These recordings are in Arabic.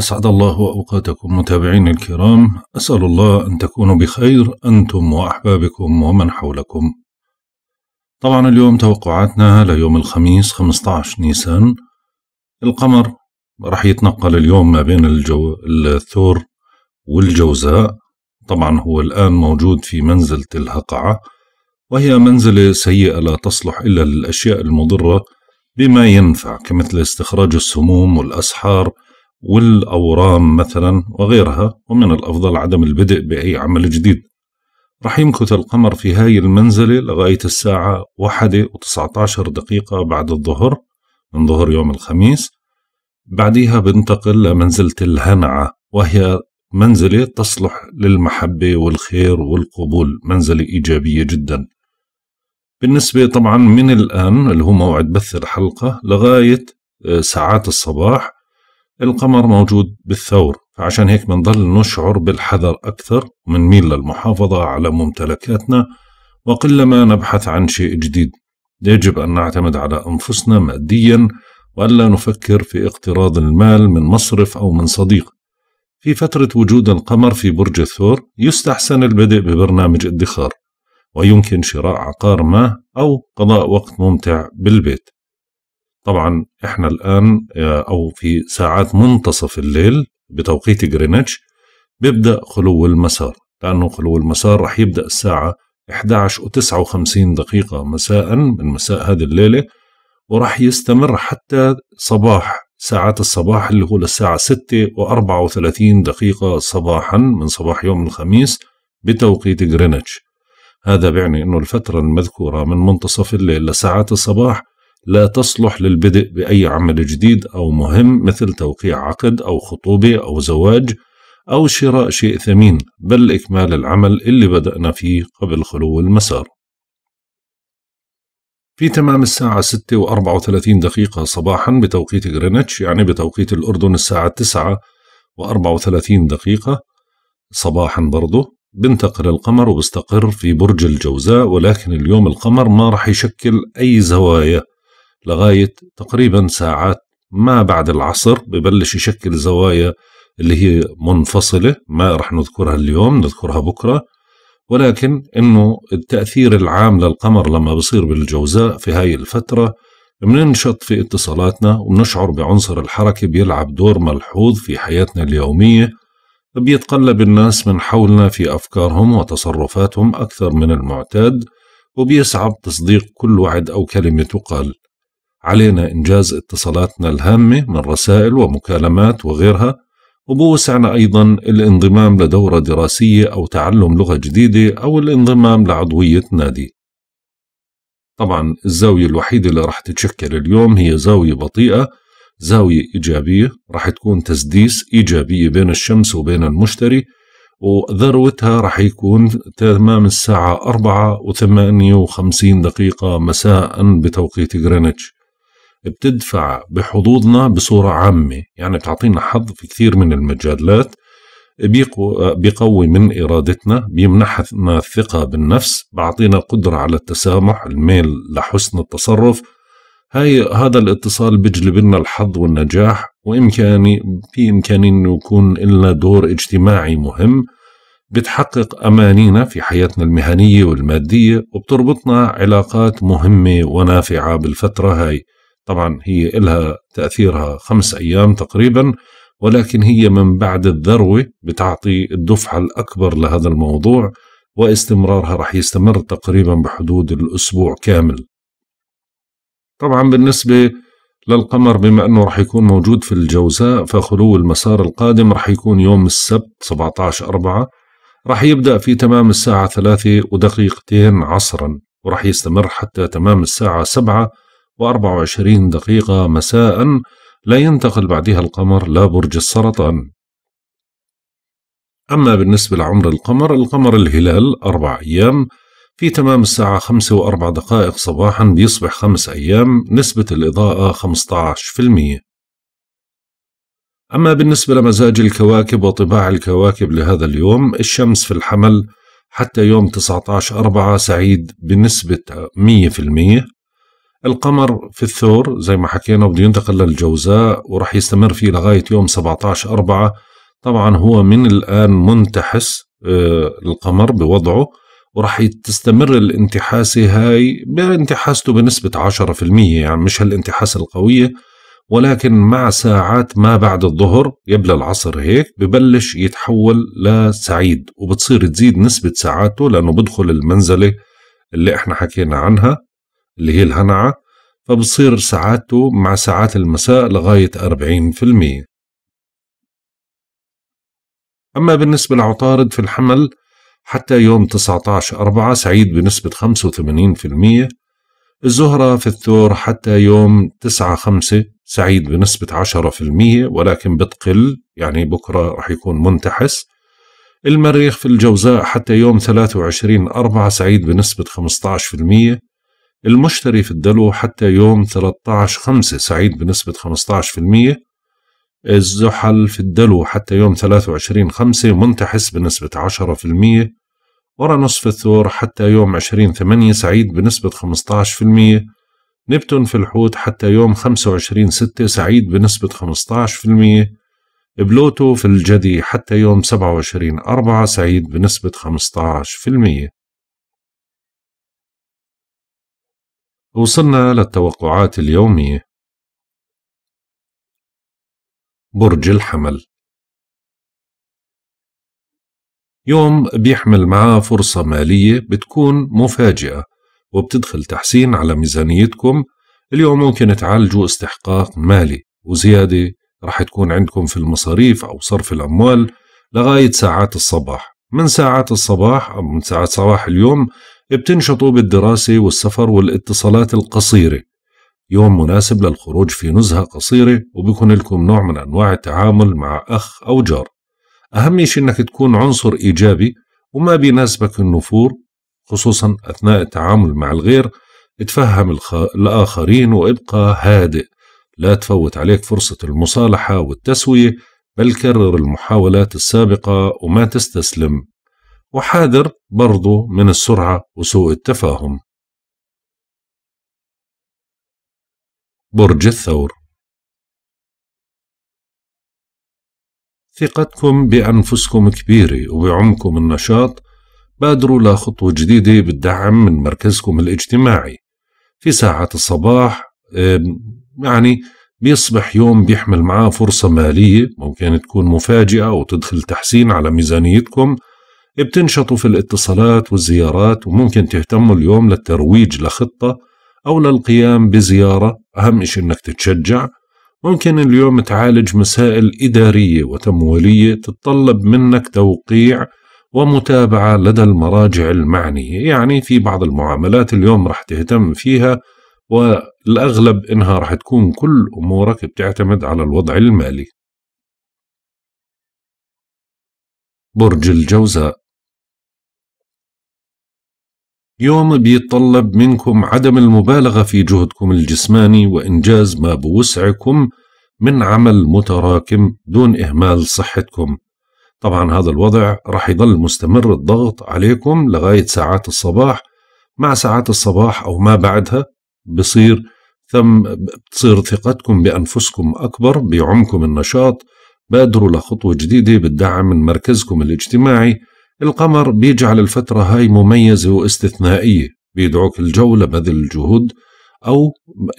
أسعد الله أوقاتكم متابعينا الكرام أسأل الله أن تكونوا بخير أنتم وأحبابكم ومن حولكم طبعا اليوم توقعاتنا ليوم الخميس 15 نيسان القمر راح يتنقل اليوم ما بين الجو الثور والجوزاء طبعا هو الآن موجود في منزلة الهقعة وهي منزلة سيئة لا تصلح إلا للأشياء المضرة بما ينفع كمثل استخراج السموم والأسحار والأورام مثلا وغيرها ومن الأفضل عدم البدء بأي عمل جديد رح يمكث القمر في هاي المنزلة لغاية الساعة واحدة و19 دقيقة بعد الظهر من ظهر يوم الخميس بعدها بنتقل لمنزلة الهنعة وهي منزلة تصلح للمحبة والخير والقبول منزلة إيجابية جدا بالنسبة طبعا من الآن اللي هو موعد بث الحلقة لغاية آه، ساعات الصباح القمر موجود بالثور فعشان هيك بنضل نشعر بالحذر أكثر ومنميل للمحافظة على ممتلكاتنا وقلما نبحث عن شيء جديد يجب أن نعتمد على أنفسنا ماديا وألا نفكر في اقتراض المال من مصرف أو من صديق في فترة وجود القمر في برج الثور يستحسن البدء ببرنامج ادخار ويمكن شراء عقار ما أو قضاء وقت ممتع بالبيت طبعا احنا الان آه، او في ساعات منتصف الليل بتوقيت جرينتش بيبدا خلو المسار لانه خلو المسار راح يبدا الساعه 11 و59 دقيقه مساء من مساء هذه الليله وراح يستمر حتى صباح ساعات الصباح اللي هو للساعة 6 و34 دقيقة صباحا من صباح يوم الخميس بتوقيت جرينتش هذا بيعني أنه الفترة المذكورة من منتصف الليل لساعات الصباح لا تصلح للبدء بأي عمل جديد أو مهم مثل توقيع عقد أو خطوبة أو زواج أو شراء شيء ثمين بل إكمال العمل اللي بدأنا فيه قبل خلو المسار في تمام الساعة 6 و 34 دقيقة صباحا بتوقيت غرينتش يعني بتوقيت الأردن الساعة 9 و 34 دقيقة صباحا برضه بنتقل القمر وبستقر في برج الجوزاء ولكن اليوم القمر ما رح يشكل أي زوايا لغاية تقريبا ساعات ما بعد العصر ببلش يشكل زوايا اللي هي منفصلة ما رح نذكرها اليوم نذكرها بكرة ولكن انه التأثير العام للقمر لما بصير بالجوزاء في هاي الفترة بننشط في اتصالاتنا وبنشعر بعنصر الحركة بيلعب دور ملحوظ في حياتنا اليومية بيتقلب الناس من حولنا في أفكارهم وتصرفاتهم أكثر من المعتاد وبيصعب تصديق كل وعد أو كلمة تقال علينا إنجاز اتصالاتنا الهامة من رسائل ومكالمات وغيرها وبوسعنا أيضا الانضمام لدورة دراسية أو تعلم لغة جديدة أو الانضمام لعضوية نادي طبعا الزاوية الوحيدة اللي راح تتشكل اليوم هي زاوية بطيئة زاوية إيجابية راح تكون تسديس إيجابية بين الشمس وبين المشتري وذروتها راح يكون تمام الساعة 4 و58 دقيقة مساء بتوقيت غرينتش بتدفع بحظوظنا بصورة عامة يعني بتعطينا حظ في كثير من المجالات بيقوي من إرادتنا بيمنحنا الثقة بالنفس بعطينا قدرة على التسامح الميل لحسن التصرف هاي هذا الاتصال بيجلب لنا الحظ والنجاح وإمكاني بإمكاني إنه يكون لنا دور اجتماعي مهم بتحقق أمانينا في حياتنا المهنية والمادية وبتربطنا علاقات مهمة ونافعة بالفترة هاي طبعا هي إلها تأثيرها خمس أيام تقريبا ولكن هي من بعد الذروة بتعطي الدفعة الأكبر لهذا الموضوع واستمرارها رح يستمر تقريبا بحدود الأسبوع كامل طبعا بالنسبة للقمر بما أنه رح يكون موجود في الجوزاء فخلو المسار القادم رح يكون يوم السبت 17 أربعة رح يبدأ في تمام الساعة ثلاثة ودقيقتين عصرا ورح يستمر حتى تمام الساعة سبعة و24 دقيقة مساء لا ينتقل بعدها القمر لا برج السرطان أما بالنسبة لعمر القمر القمر الهلال أربع أيام في تمام الساعة خمسة وأربع دقائق صباحا بيصبح خمس أيام نسبة الإضاءة 15% أما بالنسبة لمزاج الكواكب وطباع الكواكب لهذا اليوم الشمس في الحمل حتى يوم 19 أربعة سعيد بنسبة 100% القمر في الثور زي ما حكينا بده ينتقل للجوزاء وراح يستمر فيه لغاية يوم 17 أربعة طبعا هو من الآن منتحس آه، القمر بوضعه وراح تستمر الانتحاسة هاي بانتحاسته بنسبة 10% يعني مش هالانتحاسة القوية ولكن مع ساعات ما بعد الظهر قبل العصر هيك ببلش يتحول لسعيد وبتصير تزيد نسبة سعادته لأنه بدخل المنزلة اللي احنا حكينا عنها اللي هي الهنعة فبصير سعادته مع ساعات المساء لغاية 40% أما بالنسبة لعطارد في الحمل حتى يوم 19 أربعة سعيد بنسبة 85% الزهرة في الثور حتى يوم 9 5 سعيد بنسبة 10% ولكن بتقل يعني بكرة رح يكون منتحس المريخ في الجوزاء حتى يوم 23 4 سعيد بنسبة المية المشتري في الدلو حتى يوم 13 5 سعيد بنسبة 15% الزحل في الدلو حتى يوم 23 5 منتحس بنسبة 10% ورانوس في الثور حتى يوم 20 8 سعيد بنسبة 15% نبتون في الحوت حتى يوم 25 6 سعيد بنسبة 15% بلوتو في الجدي حتى يوم 27 4 سعيد بنسبة 15% وصلنا للتوقعات اليومية برج الحمل يوم بيحمل معاه فرصة مالية بتكون مفاجئة وبتدخل تحسين على ميزانيتكم اليوم ممكن تعالجوا استحقاق مالي وزيادة رح تكون عندكم في المصاريف أو صرف الأموال لغاية ساعات الصباح من ساعات الصباح أو من ساعات صباح اليوم بتنشطوا بالدراسة والسفر والاتصالات القصيرة يوم مناسب للخروج في نزهة قصيرة وبكون لكم نوع من أنواع التعامل مع أخ أو جار أهم شيء أنك تكون عنصر إيجابي وما بيناسبك النفور خصوصا أثناء التعامل مع الغير اتفهم الخ... الآخرين وابقى هادئ لا تفوت عليك فرصة المصالحة والتسوية بل كرر المحاولات السابقة وما تستسلم وحاذر برضو من السرعة وسوء التفاهم برج الثور ثقتكم بأنفسكم كبيرة وبعمكم النشاط بادروا لخطوة جديدة بالدعم من مركزكم الاجتماعي في ساعة الصباح يعني بيصبح يوم بيحمل معاه فرصة مالية ممكن تكون مفاجئة وتدخل تحسين على ميزانيتكم بتنشطوا في الاتصالات والزيارات وممكن تهتموا اليوم للترويج لخطة أو للقيام بزيارة أهم شيء أنك تتشجع ممكن اليوم تعالج مسائل إدارية وتمويلية تتطلب منك توقيع ومتابعة لدى المراجع المعنية يعني في بعض المعاملات اليوم رح تهتم فيها والأغلب إنها رح تكون كل أمورك بتعتمد على الوضع المالي برج الجوزاء يوم بيتطلب منكم عدم المبالغة في جهدكم الجسماني وإنجاز ما بوسعكم من عمل متراكم دون إهمال صحتكم طبعا هذا الوضع رح يضل مستمر الضغط عليكم لغاية ساعات الصباح مع ساعات الصباح أو ما بعدها بصير ثم بتصير ثقتكم بأنفسكم أكبر بيعمكم النشاط بادروا لخطوة جديدة بالدعم من مركزكم الاجتماعي القمر بيجعل الفترة هاي مميزة واستثنائية بيدعوك الجو لبذل الجهود أو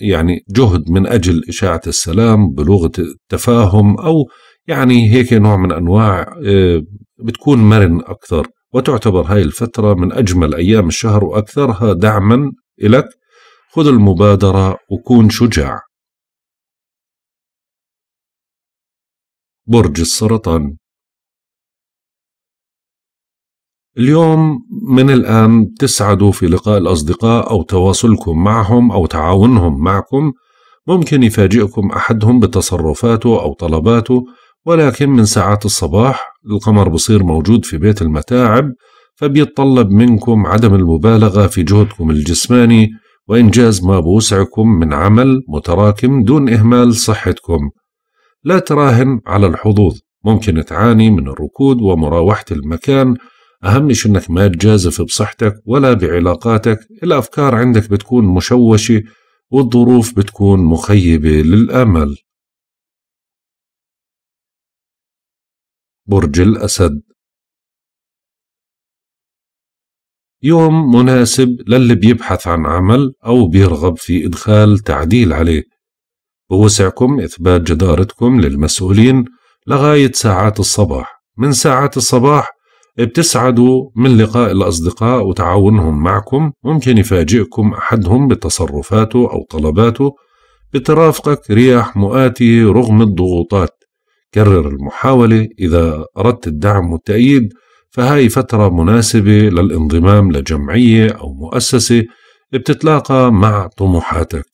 يعني جهد من أجل إشاعة السلام بلغة التفاهم أو يعني هيك نوع من أنواع آه، بتكون مرن أكثر وتعتبر هاي الفترة من أجمل أيام الشهر وأكثرها دعما إلك خذ المبادرة وكون شجاع برج السرطان اليوم من الآن تسعدوا في لقاء الأصدقاء أو تواصلكم معهم أو تعاونهم معكم ممكن يفاجئكم أحدهم بتصرفاته أو طلباته ولكن من ساعات الصباح القمر بصير موجود في بيت المتاعب فبيتطلب منكم عدم المبالغة في جهدكم الجسماني وإنجاز ما بوسعكم من عمل متراكم دون إهمال صحتكم لا تراهن على الحظوظ ممكن تعاني من الركود ومراوحة المكان أهم شيء أنك ما تجازف بصحتك ولا بعلاقاتك الأفكار عندك بتكون مشوشة والظروف بتكون مخيبة للأمل برج الأسد يوم مناسب للي بيبحث عن عمل أو بيرغب في إدخال تعديل عليه بوسعكم إثبات جدارتكم للمسؤولين لغاية ساعات الصباح من ساعات الصباح بتسعدوا من لقاء الأصدقاء وتعاونهم معكم ممكن يفاجئكم أحدهم بتصرفاته أو طلباته بترافقك رياح مؤاتية رغم الضغوطات كرر المحاولة إذا أردت الدعم والتأييد فهاي فترة مناسبة للانضمام لجمعية أو مؤسسة بتتلاقى مع طموحاتك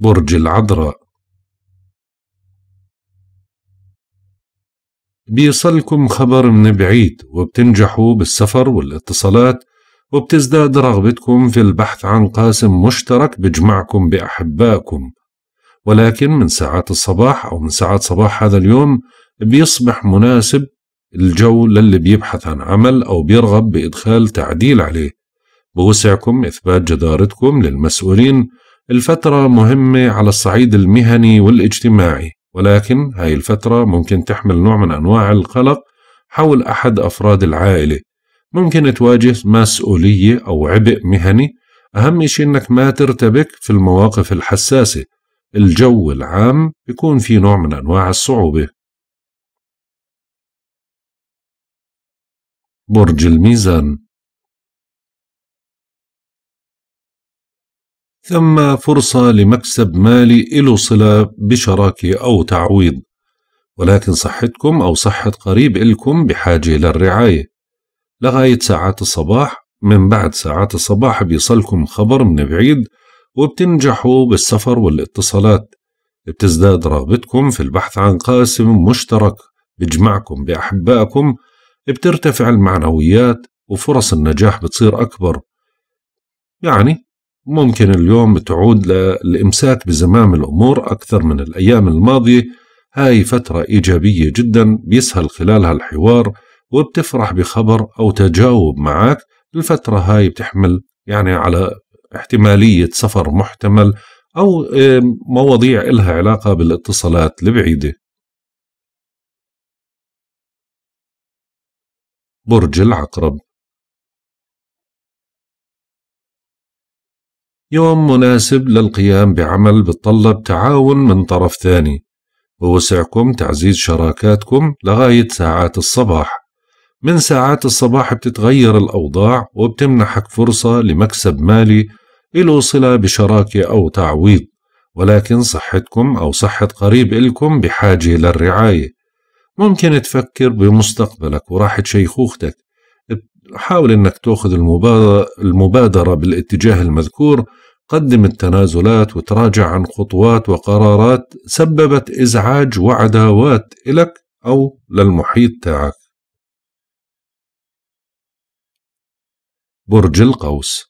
برج العذراء بيصلكم خبر من بعيد وبتنجحوا بالسفر والاتصالات وبتزداد رغبتكم في البحث عن قاسم مشترك بجمعكم بأحبائكم ولكن من ساعات الصباح أو من ساعات صباح هذا اليوم بيصبح مناسب الجو للي بيبحث عن عمل أو بيرغب بإدخال تعديل عليه بوسعكم إثبات جدارتكم للمسؤولين الفترة مهمة على الصعيد المهني والاجتماعي ولكن هاي الفترة ممكن تحمل نوع من أنواع القلق حول أحد أفراد العائلة ممكن تواجه مسؤولية أو عبء مهني أهم شيء أنك ما ترتبك في المواقف الحساسة الجو العام بيكون في نوع من أنواع الصعوبة برج الميزان ثم فرصة لمكسب مالي إله صلة بشراكة أو تعويض ولكن صحتكم أو صحة قريب إلكم بحاجة للرعاية لغاية ساعات الصباح من بعد ساعات الصباح بيصلكم خبر من بعيد وبتنجحوا بالسفر والاتصالات بتزداد رغبتكم في البحث عن قاسم مشترك بجمعكم بأحبائكم بترتفع المعنويات وفرص النجاح بتصير أكبر يعني ممكن اليوم تعود للإمساك بزمام الأمور أكثر من الأيام الماضية هاي فترة إيجابية جدا بيسهل خلالها الحوار وبتفرح بخبر أو تجاوب معك الفترة هاي بتحمل يعني على احتمالية سفر محتمل أو مواضيع إلها علاقة بالاتصالات البعيدة برج العقرب يوم مناسب للقيام بعمل بتطلب تعاون من طرف ثاني ووسعكم تعزيز شراكاتكم لغاية ساعات الصباح من ساعات الصباح بتتغير الأوضاع وبتمنحك فرصة لمكسب مالي إلو صلة بشراكة أو تعويض ولكن صحتكم أو صحة قريب إلكم بحاجة للرعاية ممكن تفكر بمستقبلك وراحة شيخوختك حاول أنك تأخذ المبادرة بالاتجاه المذكور قدم التنازلات وتراجع عن خطوات وقرارات سببت إزعاج وعداوات إلك أو للمحيط تاعك برج القوس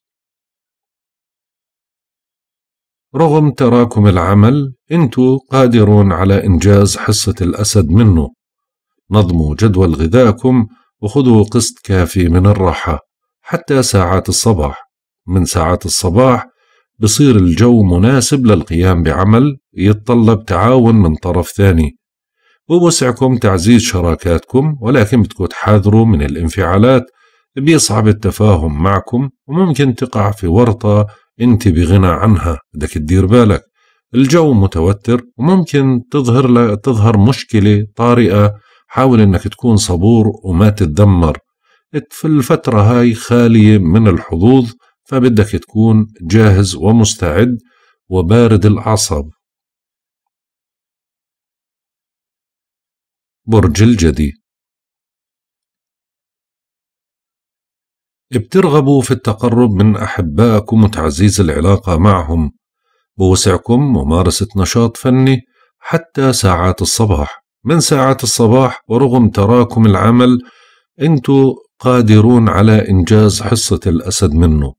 رغم تراكم العمل انتو قادرون على إنجاز حصة الأسد منه نظموا جدول غذائكم وخذوا قسط كافي من الراحة حتى ساعات الصباح من ساعات الصباح بصير الجو مناسب للقيام بعمل يتطلب تعاون من طرف ثاني بوسعكم تعزيز شراكاتكم ولكن بدكم تحاذروا من الانفعالات بيصعب التفاهم معكم وممكن تقع في ورطة انت بغنى عنها بدك تدير بالك الجو متوتر وممكن تظهر تظهر مشكلة طارئة حاول انك تكون صبور وما تتدمر في الفترة هاي خالية من الحظوظ فبدك تكون جاهز ومستعد وبارد الأعصاب برج الجدي بترغبوا في التقرب من أحبائكم وتعزيز العلاقة معهم بوسعكم ممارسة نشاط فني حتى ساعات الصباح من ساعات الصباح ورغم تراكم العمل انتو قادرون على إنجاز حصة الأسد منه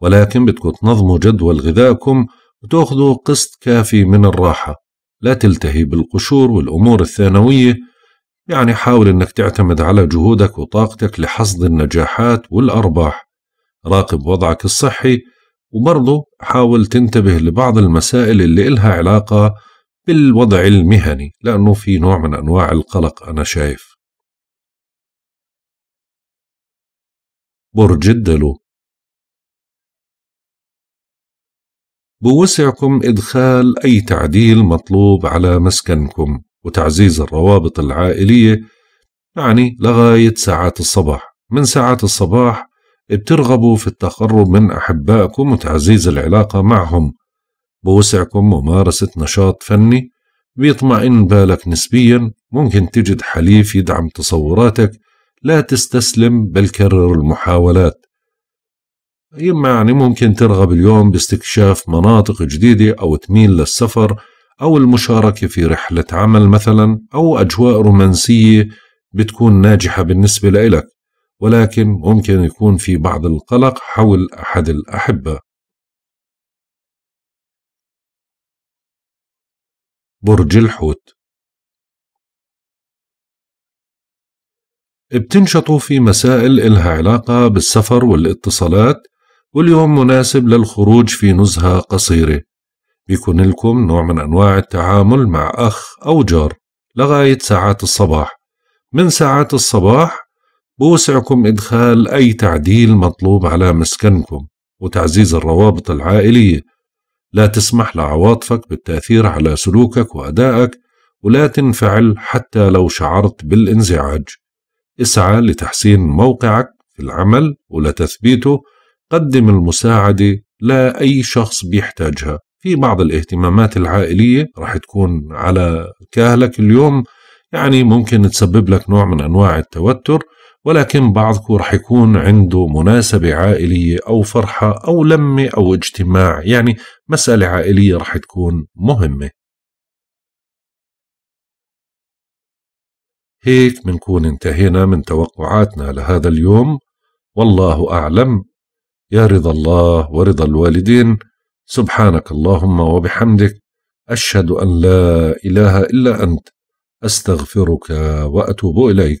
ولكن بدكم تنظموا جدول غذائكم وتاخذوا قسط كافي من الراحة لا تلتهي بالقشور والأمور الثانوية يعني حاول أنك تعتمد على جهودك وطاقتك لحصد النجاحات والأرباح راقب وضعك الصحي وبرضه حاول تنتبه لبعض المسائل اللي إلها علاقة بالوضع المهني لأنه في نوع من أنواع القلق أنا شايف برج الدلو بوسعكم إدخال أي تعديل مطلوب على مسكنكم وتعزيز الروابط العائلية يعني لغاية ساعات الصباح من ساعات الصباح بترغبوا في التقرب من أحبائكم وتعزيز العلاقة معهم بوسعكم ممارسة نشاط فني بيطمئن بالك نسبيا ممكن تجد حليف يدعم تصوراتك لا تستسلم بل كرر المحاولات يعني ممكن ترغب اليوم باستكشاف مناطق جديدة أو تميل للسفر أو المشاركة في رحلة عمل مثلا أو أجواء رومانسية بتكون ناجحة بالنسبة لإلك ولكن ممكن يكون في بعض القلق حول أحد الأحبة برج الحوت بتنشطوا في مسائل إلها علاقة بالسفر والاتصالات واليوم مناسب للخروج في نزهة قصيرة بيكون لكم نوع من أنواع التعامل مع أخ أو جار لغاية ساعات الصباح من ساعات الصباح بوسعكم إدخال أي تعديل مطلوب على مسكنكم وتعزيز الروابط العائلية لا تسمح لعواطفك بالتأثير على سلوكك وأدائك ولا تنفعل حتى لو شعرت بالانزعاج اسعى لتحسين موقعك في العمل ولتثبيته قدم المساعدة لا أي شخص بيحتاجها في بعض الاهتمامات العائلية رح تكون على كاهلك اليوم يعني ممكن تسبب لك نوع من أنواع التوتر ولكن بعضكم رح يكون عنده مناسبة عائلية أو فرحة أو لمة أو اجتماع يعني مسألة عائلية رح تكون مهمة هيك منكون انتهينا من توقعاتنا لهذا اليوم والله أعلم يا رضا الله ورضا الوالدين سبحانك اللهم وبحمدك أشهد أن لا إله إلا أنت أستغفرك وأتوب إليك